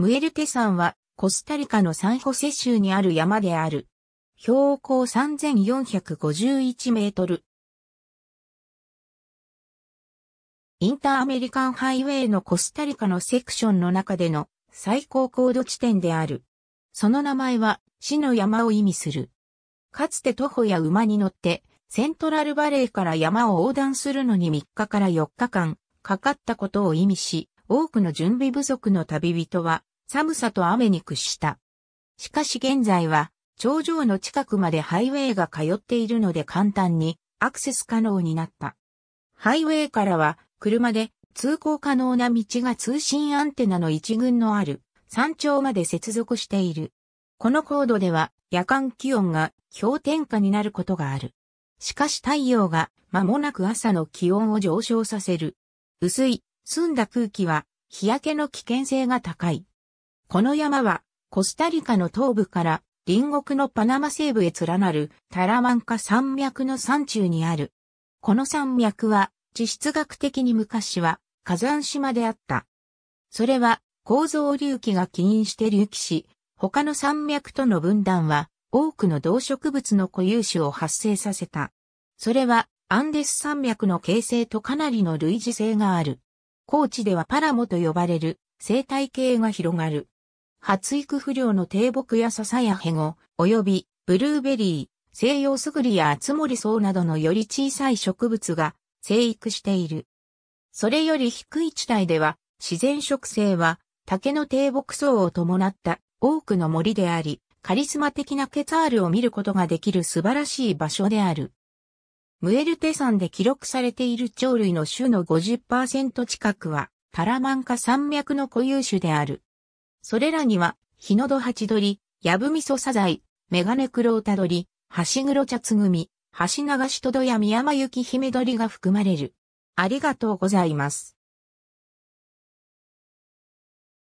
ムエルテ山は、コスタリカのサンホセ州にある山である。標高3451メートル。インターアメリカンハイウェイのコスタリカのセクションの中での最高高度地点である。その名前は死の山を意味する。かつて徒歩や馬に乗ってセントラルバレーから山を横断するのに3日から4日間かかったことを意味し、多くの準備不足の旅人は寒さと雨に屈した。しかし現在は、頂上の近くまでハイウェイが通っているので簡単にアクセス可能になった。ハイウェイからは車で通行可能な道が通信アンテナの一群のある山頂まで接続している。この高度では夜間気温が氷点下になることがある。しかし太陽が間もなく朝の気温を上昇させる。薄い、澄んだ空気は日焼けの危険性が高い。この山は、コスタリカの東部から隣国のパナマ西部へ連なるタラマンカ山脈の山中にある。この山脈は地質学的に昔は火山島であった。それは構造隆起が起因して隆起し、他の山脈との分断は多くの動植物の固有種を発生させた。それはアンデス山脈の形成とかなりの類似性がある。高地ではパラモと呼ばれる生態系が広がる。発育不良の低木や笹やヘゴ、及びブルーベリー、西洋スグリやアツモリソウなどのより小さい植物が生育している。それより低い地帯では自然植生は竹の低木層を伴った多くの森であり、カリスマ的なケツァールを見ることができる素晴らしい場所である。ムエルテ山で記録されている鳥類の種の50%近くはタラマンカ山脈の固有種である。それらには、日のど八鳥、やぶみそサザイ、メガネクロウタドリ、ハシグロチャツグミ、ハシナガシトドやミヤマユキヒメドリが含まれる。ありがとうございます。